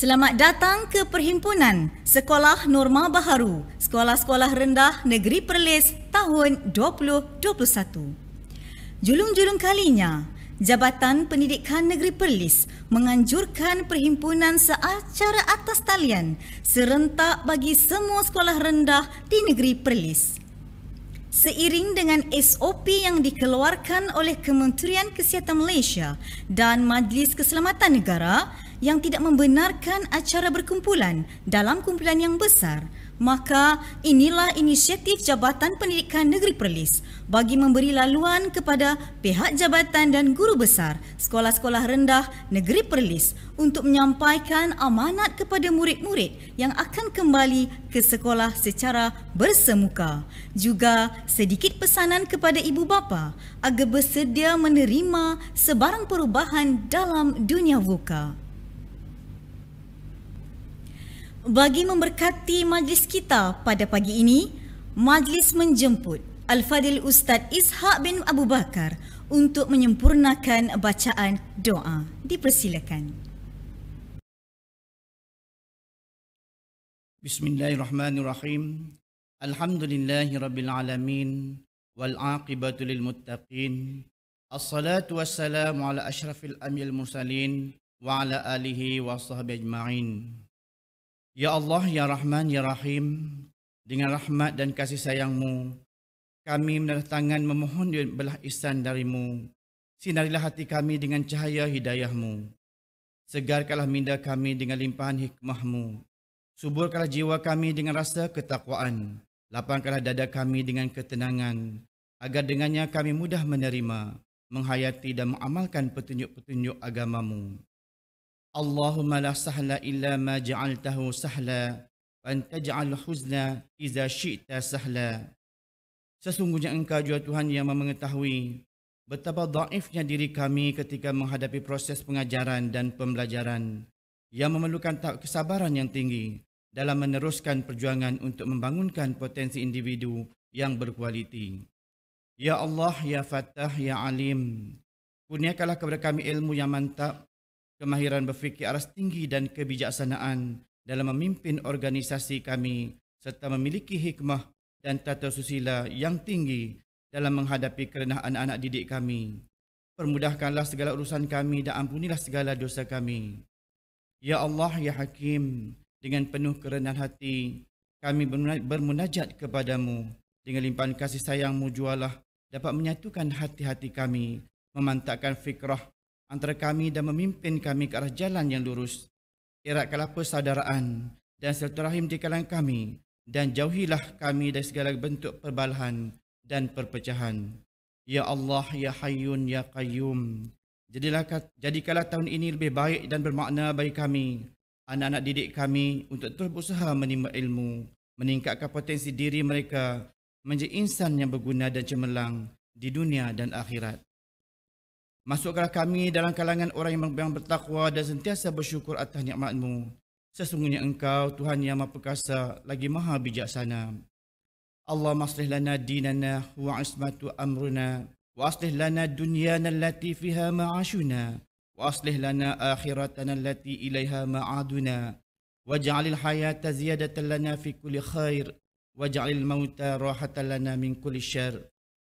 Selamat datang ke Perhimpunan Sekolah Norma Baharu, Sekolah-Sekolah Rendah Negeri Perlis tahun 2021. Julung-julung kalinya, Jabatan Pendidikan Negeri Perlis menganjurkan perhimpunan seacara atas talian serentak bagi semua sekolah rendah di Negeri Perlis. Seiring dengan SOP yang dikeluarkan oleh Kementerian Kesihatan Malaysia dan Majlis Keselamatan Negara, yang tidak membenarkan acara berkumpulan dalam kumpulan yang besar, maka inilah inisiatif Jabatan Pendidikan Negeri Perlis bagi memberi laluan kepada pihak jabatan dan guru besar sekolah-sekolah rendah Negeri Perlis untuk menyampaikan amanat kepada murid-murid yang akan kembali ke sekolah secara bersemuka. Juga sedikit pesanan kepada ibu bapa agar bersedia menerima sebarang perubahan dalam dunia vokal. Bagi memberkati majlis kita pada pagi ini, majlis menjemput Al-Fadil Ustaz Ishaq bin Abu Bakar untuk menyempurnakan bacaan doa. Dipersilakan. Bismillahirrahmanirrahim. Alhamdulillahirrabbilalamin. Wal'aqibatu lilmuttaqin. Assalatu wassalamu ala ashrafil amyal mursalin. Wa ala alihi wa sahbihi ajma'in. Ya Allah, Ya Rahman, Ya Rahim, dengan rahmat dan kasih sayangmu, kami menaruh tangan memohon belah isan darimu. Sinarilah hati kami dengan cahaya hidayahmu. Segarkanlah minda kami dengan limpahan hikmahmu. Suburkanlah jiwa kami dengan rasa ketakwaan. Lapangkanlah dada kami dengan ketenangan. Agar dengannya kami mudah menerima, menghayati dan mengamalkan petunjuk-petunjuk agamamu. اللهم لا سهل إلا ما جعلته سهلا وأن تجعل huzna إذا شئت سهلا Sesungguhnya engkau juga Tuhan yang mengetahui betapa daifnya diri kami ketika menghadapi proses pengajaran dan pembelajaran yang memerlukan kesabaran yang tinggi dalam meneruskan perjuangan untuk membangunkan potensi individu yang berkualiti. Ya Allah, Ya Fattah, Ya Alim, kurniakanlah kepada kami ilmu yang mantap kemahiran berfikir aras tinggi dan kebijaksanaan dalam memimpin organisasi kami serta memiliki hikmah dan tata susila yang tinggi dalam menghadapi kerenah anak-anak didik kami. Permudahkanlah segala urusan kami dan ampunilah segala dosa kami. Ya Allah, Ya Hakim, dengan penuh kerenan hati, kami bermunajat kepadamu. Dengan limpahan kasih sayangmu jualah dapat menyatukan hati-hati kami, memantapkan fikrah antara kami dan memimpin kami ke arah jalan yang lurus. Eratkanlah persaudaraan dan silaturahim di kalangan kami dan jauhilah kami dari segala bentuk perbalahan dan perpecahan. Ya Allah, Ya Hayyun, Ya Qayyum. Jadilah, jadikanlah tahun ini lebih baik dan bermakna bagi kami, anak-anak didik kami untuk terus berusaha menimba ilmu, meningkatkan potensi diri mereka menjadi insan yang berguna dan cemerlang di dunia dan akhirat. Masuklah kami dalam kalangan orang yang bertakwa dan sentiasa bersyukur atas nikmatmu. Sesungguhnya engkau Tuhan yang maha perkasa lagi maha bijaksana. Allah maslih lana dinana wa ismatu amruna wa aslih lana dunyana allati fiha ma'ashuna wa aslih lana akhiratana lati ilaiha ma'aduna wa ja'alil hayata ziyadatan lana fi kuli khair wa ja'alil mauta rahatan lana min kuli syar.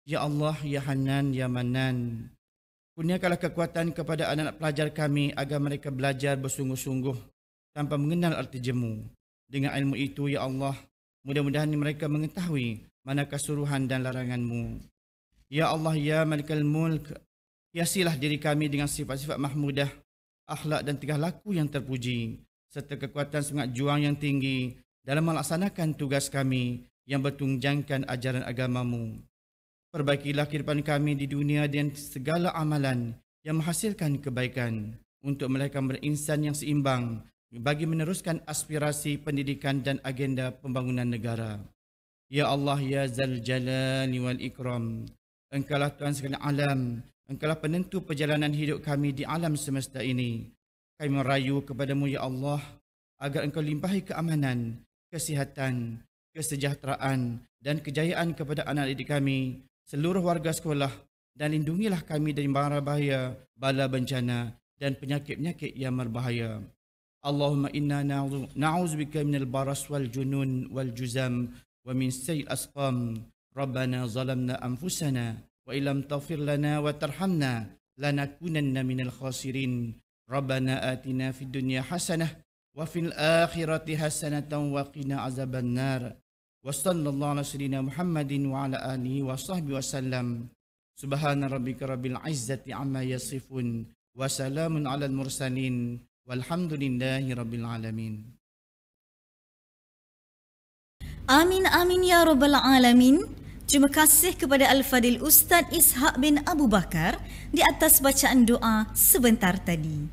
Ya Allah, Ya Hanan, Ya Manan. Kurniakanlah kekuatan kepada anak-anak pelajar kami agar mereka belajar bersungguh-sungguh tanpa mengenal arti jemu. Dengan ilmu itu, Ya Allah, mudah-mudahan mereka mengetahui mana kesuruhan dan laranganmu. Ya Allah, Ya Malikal Mulk, hiasilah diri kami dengan sifat-sifat mahmudah, akhlak dan tingkah laku yang terpuji, serta kekuatan semangat juang yang tinggi dalam melaksanakan tugas kami yang bertunjangkan ajaran agamamu. Perbaikilah kehidupan kami di dunia dengan segala amalan yang menghasilkan kebaikan untuk melahirkan berinsan yang seimbang bagi meneruskan aspirasi pendidikan dan agenda pembangunan negara. Ya Allah, Ya Zal Jalani Wal Ikram, Engkalah Tuhan segala alam, Engkalah penentu perjalanan hidup kami di alam semesta ini. Kami merayu kepadamu, Ya Allah, agar Engkau limpahi keamanan, kesihatan, kesejahteraan dan kejayaan kepada anak didik kami seluruh warga sekolah dan lindungilah kami dari mara bahaya, bala bencana dan penyakit-penyakit yang berbahaya. Allahumma inna na'uzubika minal baras wal junun wal juzam wa min sayyil asqam. Rabbana zalamna anfusana wa ilam tafir lana wa tarhamna lanakunanna minal khasirin. Rabbana atina fid dunya hasanah wa fil akhirati hasanatan wa qina azaban nar. وصلى الله على سيدنا محمد وعلى آله وصحبه وسلم سبحان ربك رب العزة عما يصفون وسلام على المرسلين والحمد لله رب العالمين آمين آمين يا رب العالمين Terima kasih kepada Al-Fadil Ustaz Ishaq bin Abu Bakar di atas bacaan doa sebentar tadi.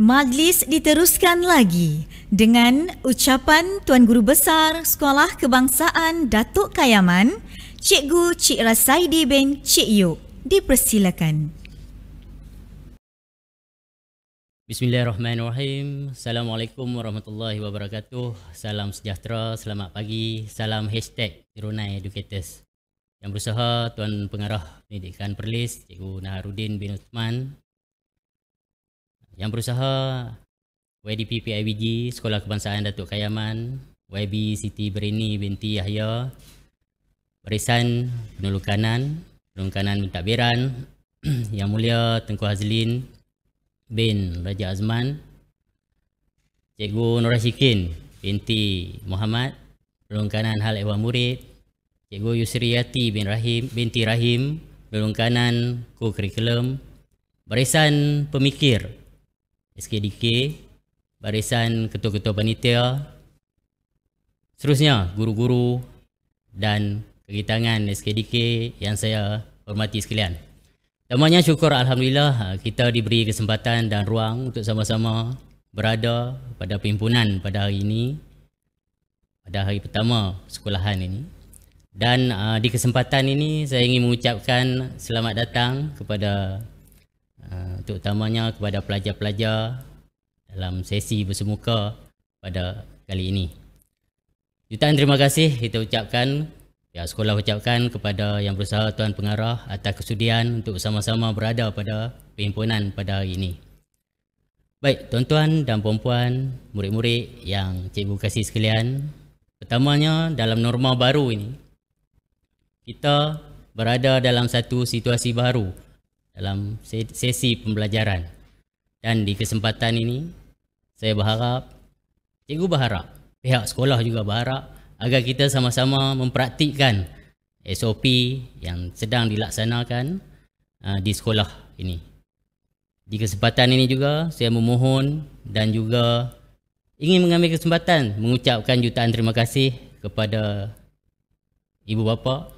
Majlis diteruskan lagi dengan ucapan Tuan Guru Besar Sekolah Kebangsaan Datuk Kayaman, Cikgu Cik Rasaidi bin Cik Yuk. Dipersilakan. Bismillahirrahmanirrahim. Assalamualaikum warahmatullahi wabarakatuh. Salam sejahtera, selamat pagi. Salam hashtag Tirunai Educators. Yang berusaha Tuan Pengarah Pendidikan Perlis, Cikgu Naharudin bin Uthman. Yang berusaha YDP PIBG Sekolah Kebangsaan Datuk Kayaman YB Siti Berini binti Yahya Barisan Penolong Kanan Penolong Kanan minta beran, Yang Mulia Tengku Hazlin bin Raja Azman Cikgu Nora Syikin binti Muhammad Penolong Kanan Hal Ewan Murid Cikgu Yusri Yati bin Rahim binti Rahim Penolong Kanan Kurikulum Barisan Pemikir SKDK barisan ketua-ketua panitia, seterusnya guru-guru dan kegitangan SKDK yang saya hormati sekalian. Namanya syukur Alhamdulillah ah, kita diberi kesempatan dan ruang untuk sama-sama berada pada pimpunan pada hari ini, pada hari pertama sekolahan ini. Dan uh, di kesempatan ini saya ingin mengucapkan selamat datang kepada uh, terutamanya kepada pelajar-pelajar dalam sesi bersemuka pada kali ini. Jutaan terima kasih kita ucapkan, ya sekolah ucapkan kepada yang berusaha Tuan Pengarah atas kesudian untuk sama-sama berada pada perhimpunan pada hari ini. Baik, tuan-tuan dan puan-puan, murid-murid yang cikgu kasih sekalian, pertamanya dalam norma baru ini, kita berada dalam satu situasi baru dalam sesi pembelajaran. Dan di kesempatan ini, saya berharap cikgu berharap pihak sekolah juga berharap agar kita sama-sama mempraktikkan SOP yang sedang dilaksanakan uh, di sekolah ini. Di kesempatan ini juga saya memohon dan juga ingin mengambil kesempatan mengucapkan jutaan terima kasih kepada ibu bapa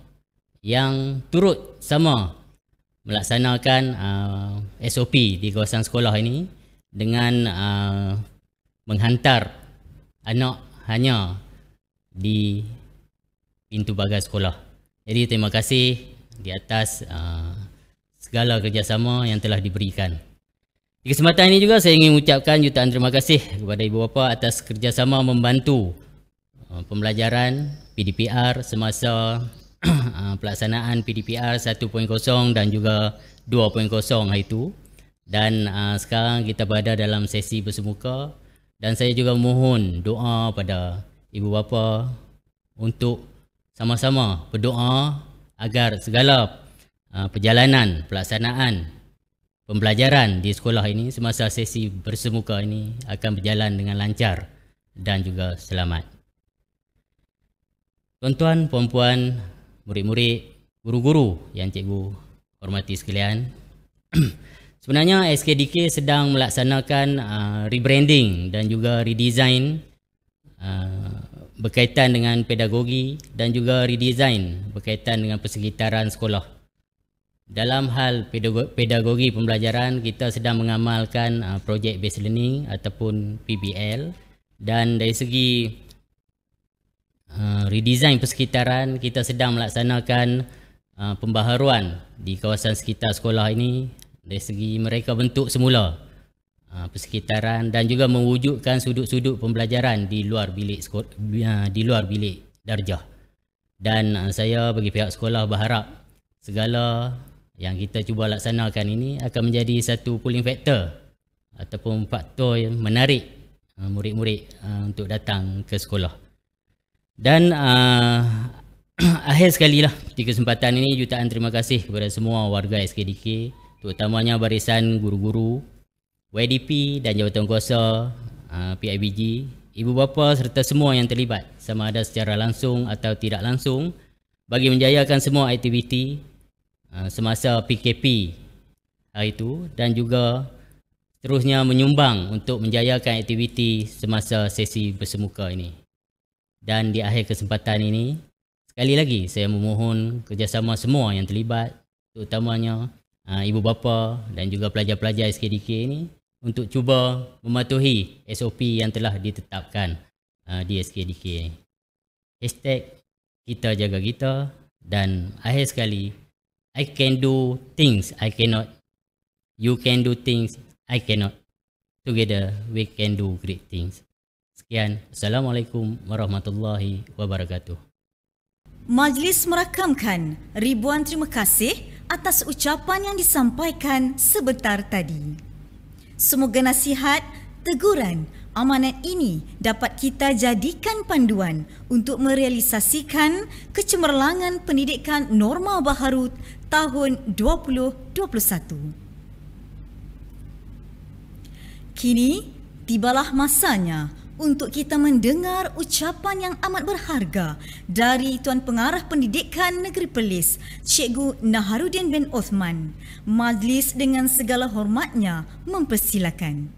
yang turut sama melaksanakan uh, SOP di kawasan sekolah ini dengan uh, menghantar anak hanya di pintu pagar sekolah. Jadi terima kasih di atas uh, segala kerjasama yang telah diberikan. Di kesempatan ini juga saya ingin ucapkan jutaan terima kasih kepada ibu bapa atas kerjasama membantu uh, pembelajaran PDPR semasa uh, pelaksanaan PDPR 1.0 dan juga 2.0 hari itu. Dan uh, sekarang kita berada dalam sesi bersemuka dan saya juga mohon doa pada ibu bapa untuk sama-sama berdoa agar segala uh, perjalanan pelaksanaan pembelajaran di sekolah ini semasa sesi bersemuka ini akan berjalan dengan lancar dan juga selamat. Tuan-tuan, puan-puan, murid-murid, guru-guru yang cikgu hormati sekalian, Sebenarnya SKDK sedang melaksanakan uh, rebranding dan juga redesign uh, berkaitan dengan pedagogi dan juga redesign berkaitan dengan persekitaran sekolah. Dalam hal pedagogi pembelajaran, kita sedang mengamalkan uh, projek based learning ataupun PBL dan dari segi uh, redesign persekitaran, kita sedang melaksanakan uh, pembaharuan di kawasan sekitar sekolah ini dari segi mereka bentuk semula ha, persekitaran dan juga mewujudkan sudut-sudut pembelajaran di luar bilik ha, di luar bilik darjah. Dan ha, saya bagi pihak sekolah berharap segala yang kita cuba laksanakan ini akan menjadi satu pulling factor ataupun faktor yang menarik murid-murid untuk datang ke sekolah. Dan uh, akhir sekali lah di kesempatan ini jutaan terima kasih kepada semua warga SKDK terutamanya barisan guru-guru, YDP dan jawatan kuasa uh, ah, PIBG, ibu bapa serta semua yang terlibat sama ada secara langsung atau tidak langsung bagi menjayakan semua aktiviti ah, semasa PKP hari itu dan juga terusnya menyumbang untuk menjayakan aktiviti semasa sesi bersemuka ini. Dan di akhir kesempatan ini, sekali lagi saya memohon kerjasama semua yang terlibat terutamanya Ah, ibu bapa dan juga pelajar-pelajar SKDK ini untuk cuba mematuhi SOP yang telah ditetapkan ah, di SKDK ini. Hashtag kita jaga kita dan akhir sekali, I can do things I cannot. You can do things I cannot. Together we can do great things. Sekian. Assalamualaikum warahmatullahi wabarakatuh. Majlis merakamkan ribuan terima kasih atas ucapan yang disampaikan sebentar tadi. Semoga nasihat, teguran, amanat ini dapat kita jadikan panduan untuk merealisasikan kecemerlangan pendidikan norma baharu tahun 2021. Kini, tibalah masanya untuk kita mendengar ucapan yang amat berharga dari Tuan Pengarah Pendidikan Negeri Perlis, Cikgu Naharudin bin Osman. Majlis dengan segala hormatnya mempersilakan.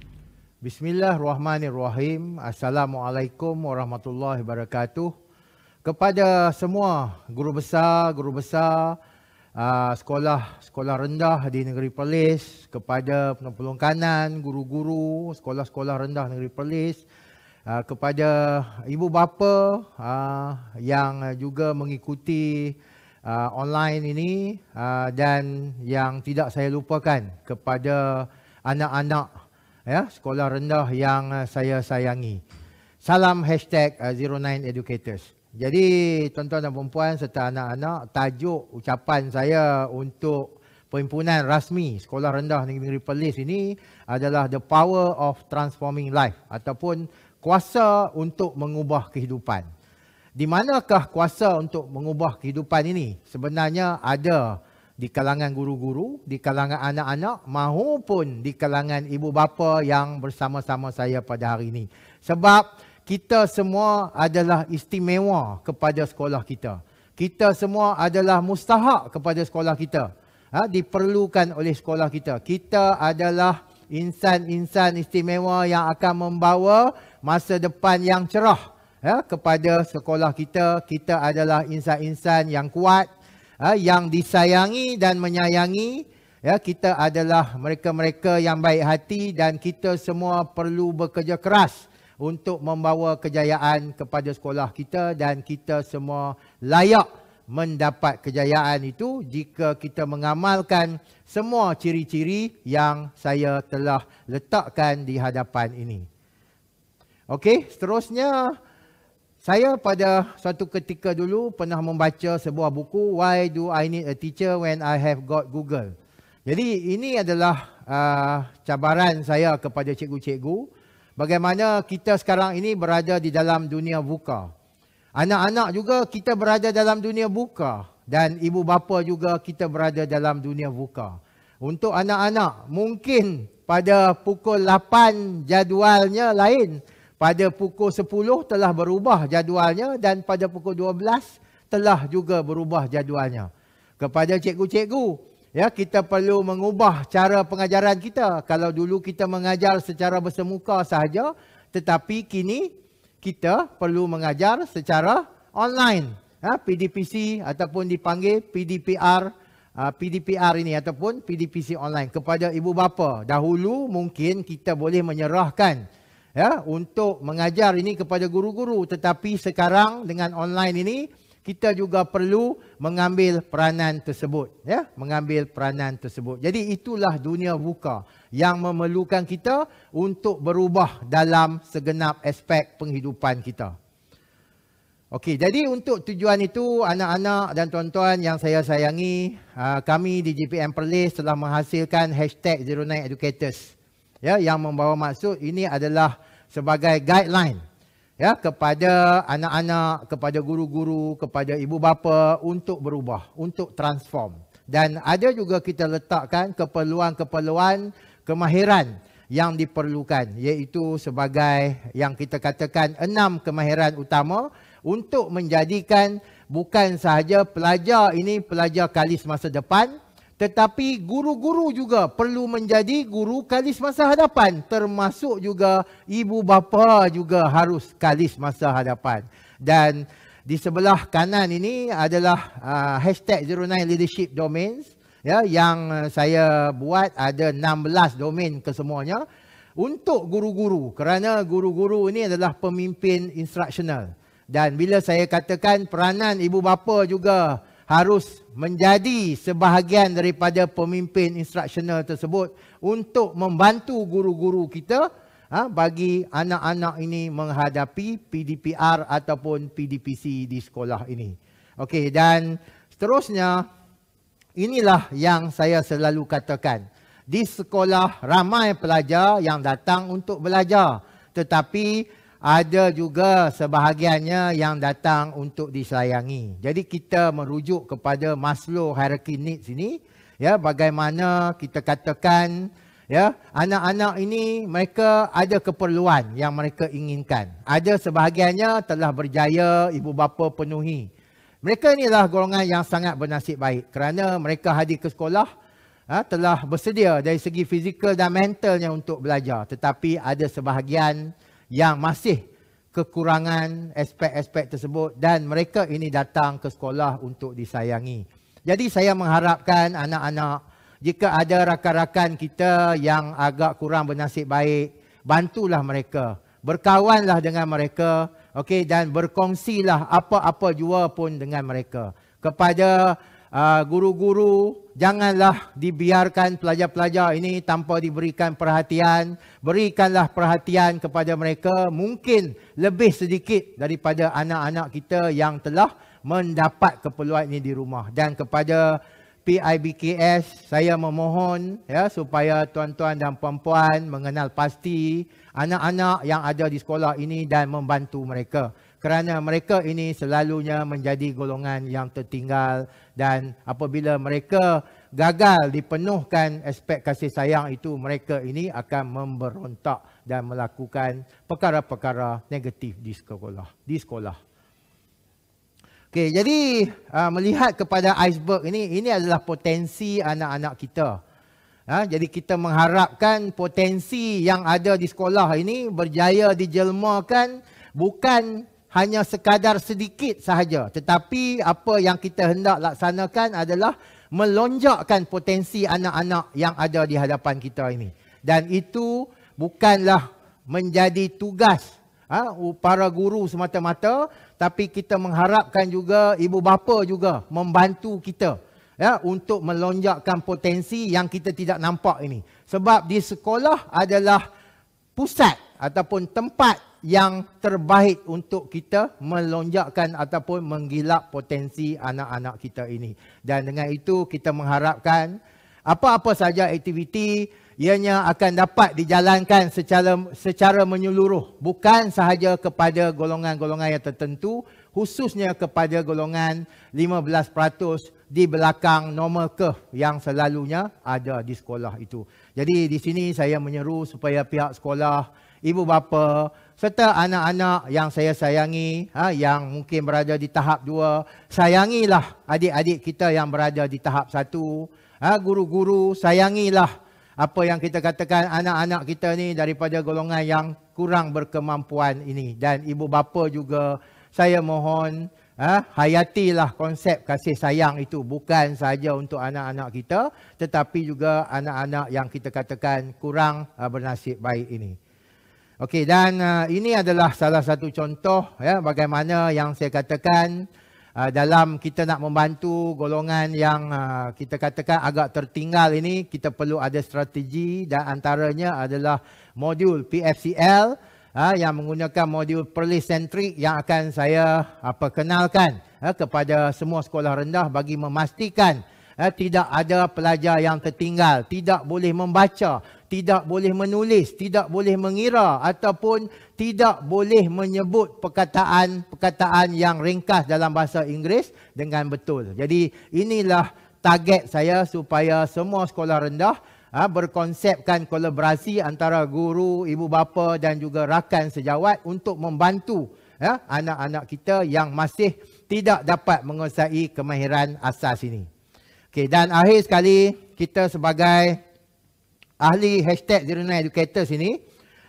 Bismillahirrahmanirrahim. Assalamualaikum warahmatullahi wabarakatuh. Kepada semua guru besar, guru besar, sekolah-sekolah rendah di Negeri Perlis, kepada penolong kanan, guru-guru, sekolah-sekolah rendah Negeri Perlis, uh, kepada ibu bapa uh, yang juga mengikuti uh, online ini uh, dan yang tidak saya lupakan kepada anak-anak ya sekolah rendah yang saya sayangi. Salam hashtag uh, 09 educators. Jadi tuan-tuan dan puan serta anak-anak, tajuk ucapan saya untuk perhimpunan rasmi sekolah rendah negeri Perlis ini adalah the power of transforming life ataupun kuasa untuk mengubah kehidupan. Di manakah kuasa untuk mengubah kehidupan ini? Sebenarnya ada di kalangan guru-guru, di kalangan anak-anak maupun di kalangan ibu bapa yang bersama-sama saya pada hari ini. Sebab kita semua adalah istimewa kepada sekolah kita. Kita semua adalah mustahak kepada sekolah kita. Ha, diperlukan oleh sekolah kita. Kita adalah insan-insan istimewa yang akan membawa masa depan yang cerah ya, kepada sekolah kita. Kita adalah insan-insan yang kuat, ya, yang disayangi dan menyayangi. Ya, kita adalah mereka-mereka yang baik hati dan kita semua perlu bekerja keras untuk membawa kejayaan kepada sekolah kita dan kita semua layak mendapat kejayaan itu jika kita mengamalkan semua ciri-ciri yang saya telah letakkan di hadapan ini. Okey, seterusnya saya pada satu ketika dulu pernah membaca sebuah buku Why do I need a teacher when I have got Google. Jadi ini adalah uh, cabaran saya kepada cikgu-cikgu bagaimana kita sekarang ini berada di dalam dunia buka, Anak-anak juga kita berada dalam dunia buka dan ibu bapa juga kita berada dalam dunia buka Untuk anak-anak mungkin pada pukul 8 jadualnya lain pada pukul 10 telah berubah jadualnya dan pada pukul 12 telah juga berubah jadualnya. Kepada cikgu-cikgu, ya kita perlu mengubah cara pengajaran kita. Kalau dulu kita mengajar secara bersemuka sahaja, tetapi kini kita perlu mengajar secara online. Ya, ha, PDPC ataupun dipanggil PDPR, ha, PDPR ini ataupun PDPC online. Kepada ibu bapa, dahulu mungkin kita boleh menyerahkan ya untuk mengajar ini kepada guru-guru tetapi sekarang dengan online ini kita juga perlu mengambil peranan tersebut ya mengambil peranan tersebut jadi itulah dunia buka yang memerlukan kita untuk berubah dalam segenap aspek penghidupan kita okey jadi untuk tujuan itu anak-anak dan tuan-tuan yang saya sayangi ah, kami di JPM Perlis telah menghasilkan hashtag Educators ya yang membawa maksud ini adalah sebagai guideline ya kepada anak-anak kepada guru-guru kepada ibu bapa untuk berubah untuk transform dan ada juga kita letakkan keperluan-keperluan kemahiran yang diperlukan iaitu sebagai yang kita katakan enam kemahiran utama untuk menjadikan bukan sahaja pelajar ini pelajar kalis masa depan tetapi guru-guru juga perlu menjadi guru kalis masa hadapan. Termasuk juga ibu bapa juga harus kalis masa hadapan. Dan di sebelah kanan ini adalah uh, hashtag 09 Leadership Domains. Ya, yang saya buat ada 16 domain kesemuanya untuk guru-guru kerana guru-guru ini adalah pemimpin instruksional dan bila saya katakan peranan ibu bapa juga harus menjadi sebahagian daripada pemimpin instruksional tersebut untuk membantu guru-guru kita ha, bagi anak-anak ini menghadapi PDPR ataupun PDPC di sekolah ini. Okey dan seterusnya inilah yang saya selalu katakan. Di sekolah ramai pelajar yang datang untuk belajar tetapi ada juga sebahagiannya yang datang untuk disayangi. Jadi kita merujuk kepada Maslow hierarchy needs ini ya bagaimana kita katakan ya anak-anak ini mereka ada keperluan yang mereka inginkan. Ada sebahagiannya telah berjaya ibu bapa penuhi. Mereka inilah golongan yang sangat bernasib baik kerana mereka hadir ke sekolah ya, telah bersedia dari segi fizikal dan mentalnya untuk belajar. Tetapi ada sebahagian yang masih kekurangan aspek-aspek tersebut dan mereka ini datang ke sekolah untuk disayangi. Jadi saya mengharapkan anak-anak jika ada rakan-rakan kita yang agak kurang bernasib baik, bantulah mereka. Berkawanlah dengan mereka okay, dan berkongsilah apa-apa jua pun dengan mereka. Kepada Ah, guru-guru janganlah dibiarkan pelajar-pelajar ini tanpa diberikan perhatian. Berikanlah perhatian kepada mereka mungkin lebih sedikit daripada anak-anak kita yang telah mendapat keperluan ini di rumah. Dan kepada PIBKS, saya memohon ya, supaya tuan-tuan dan puan-puan mengenal pasti anak-anak yang ada di sekolah ini dan membantu mereka. Kerana mereka ini selalunya menjadi golongan yang tertinggal, dan apabila mereka gagal dipenuhkan aspek kasih sayang itu mereka ini akan memberontak dan melakukan perkara-perkara negatif di sekolah di sekolah okey jadi uh, melihat kepada iceberg ini ini adalah potensi anak-anak kita Ha, jadi kita mengharapkan potensi yang ada di sekolah ini berjaya dijelmakan bukan hanya sekadar sedikit sahaja. Tetapi apa yang kita hendak laksanakan adalah melonjakkan potensi anak-anak yang ada di hadapan kita ini. Dan itu bukanlah menjadi tugas ha, para guru semata-mata. Tapi kita mengharapkan juga ibu bapa juga membantu kita ya, untuk melonjakkan potensi yang kita tidak nampak ini. Sebab di sekolah adalah pusat ataupun tempat yang terbaik untuk kita melonjakkan ataupun menggilap potensi anak-anak kita ini. Dan dengan itu kita mengharapkan apa-apa saja aktiviti ianya akan dapat dijalankan secara secara menyeluruh bukan sahaja kepada golongan-golongan yang tertentu khususnya kepada golongan 15% di belakang normal curve yang selalunya ada di sekolah itu. Jadi di sini saya menyeru supaya pihak sekolah, ibu bapa, serta anak-anak yang saya sayangi ha, yang mungkin berada di tahap dua. Sayangilah adik-adik kita yang berada di tahap satu. guru ha, guru-guru, sayangilah apa yang kita katakan anak-anak kita ni daripada golongan yang kurang berkemampuan ini. Dan ibu bapa juga, saya mohon ha, hayatilah konsep kasih sayang itu bukan saja untuk anak-anak kita tetapi juga anak-anak yang kita katakan kurang ha, bernasib baik ini. Okey dan uh, ini adalah salah satu contoh ya bagaimana yang saya katakan uh, dalam kita nak membantu golongan yang uh, kita katakan agak tertinggal ini kita perlu ada strategi dan antaranya adalah modul PFCL uh, yang menggunakan modul Perlis Centric yang akan saya apa uh, kenalkan uh, kepada semua sekolah rendah bagi memastikan uh, tidak ada pelajar yang tertinggal tidak boleh membaca tidak boleh menulis, tidak boleh mengira ataupun tidak boleh menyebut perkataan-perkataan yang ringkas dalam bahasa Inggeris dengan betul. Jadi inilah target saya supaya semua sekolah rendah ha, berkonsepkan kolaborasi antara guru, ibu bapa dan juga rakan sejawat untuk membantu ha, anak-anak kita yang masih tidak dapat menguasai kemahiran asas ini. Okay, dan akhir sekali, kita sebagai ahli hashtag Zirina Educators ini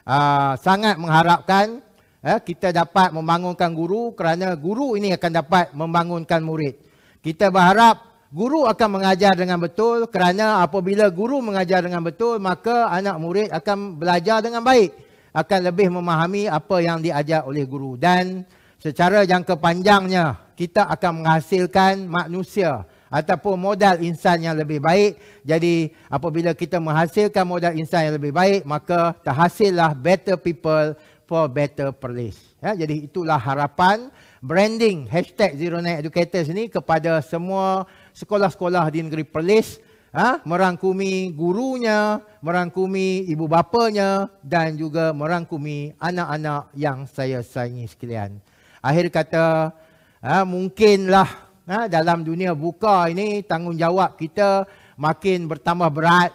uh, sangat mengharapkan uh, kita dapat membangunkan guru kerana guru ini akan dapat membangunkan murid. Kita berharap guru akan mengajar dengan betul kerana apabila guru mengajar dengan betul maka anak murid akan belajar dengan baik. Akan lebih memahami apa yang diajar oleh guru dan secara jangka panjangnya kita akan menghasilkan manusia ataupun modal insan yang lebih baik. Jadi apabila kita menghasilkan modal insan yang lebih baik, maka terhasillah better people for better place. Ya, jadi itulah harapan branding hashtag Zero Night Educators ini kepada semua sekolah-sekolah di negeri Perlis ha, merangkumi gurunya, merangkumi ibu bapanya dan juga merangkumi anak-anak yang saya sayangi sekalian. Akhir kata, ha, mungkinlah ha, dalam dunia buka ini tanggungjawab kita makin bertambah berat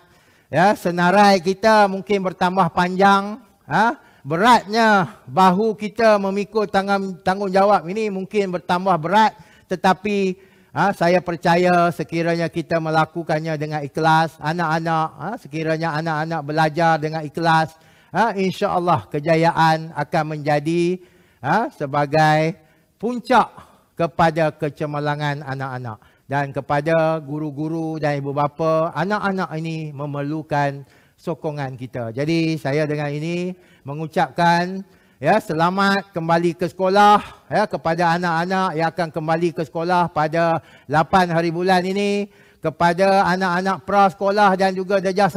ya senarai kita mungkin bertambah panjang ha, beratnya bahu kita memikul tangan, tanggungjawab ini mungkin bertambah berat tetapi ha, saya percaya sekiranya kita melakukannya dengan ikhlas anak-anak ha, sekiranya anak-anak belajar dengan ikhlas ha, insyaallah kejayaan akan menjadi ha, sebagai puncak kepada kecemerlangan anak-anak dan kepada guru-guru dan ibu bapa anak-anak ini memerlukan sokongan kita. Jadi saya dengan ini mengucapkan ya selamat kembali ke sekolah ya kepada anak-anak yang akan kembali ke sekolah pada 8 hari bulan ini kepada anak-anak prasekolah dan juga darjah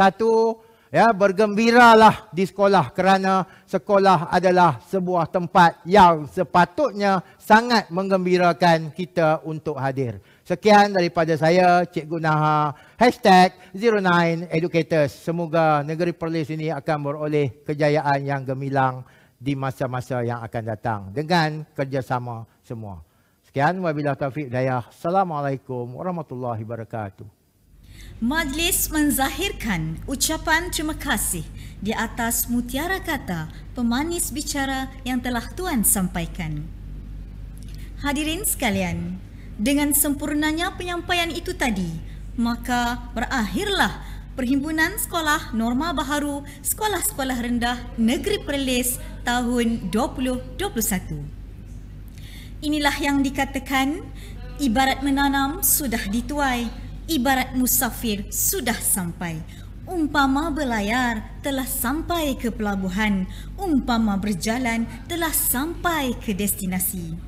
ya bergembiralah di sekolah kerana sekolah adalah sebuah tempat yang sepatutnya sangat mengembirakan kita untuk hadir. Sekian daripada saya, Cik Gunaha hashtag 09educators. Semoga negeri Perlis ini akan beroleh kejayaan yang gemilang di masa-masa yang akan datang dengan kerjasama semua. Sekian, wabillahi taufiq daya. Assalamualaikum warahmatullahi wabarakatuh. Majlis menzahirkan ucapan terima kasih di atas mutiara kata pemanis bicara yang telah Tuan sampaikan. Hadirin sekalian, dengan sempurnanya penyampaian itu tadi, maka berakhirlah Perhimpunan Sekolah Norma Baharu Sekolah-Sekolah Rendah Negeri Perlis tahun 2021. Inilah yang dikatakan, ibarat menanam sudah dituai, ibarat musafir sudah sampai. Umpama berlayar telah sampai ke pelabuhan, umpama berjalan telah sampai ke destinasi.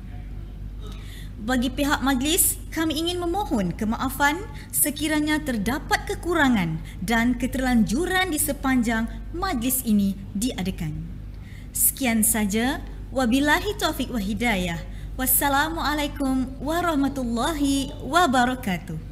Bagi pihak majlis, kami ingin memohon kemaafan sekiranya terdapat kekurangan dan keterlanjuran di sepanjang majlis ini diadakan. Sekian saja, wabilahi taufiq wa hidayah. Wassalamualaikum warahmatullahi wabarakatuh.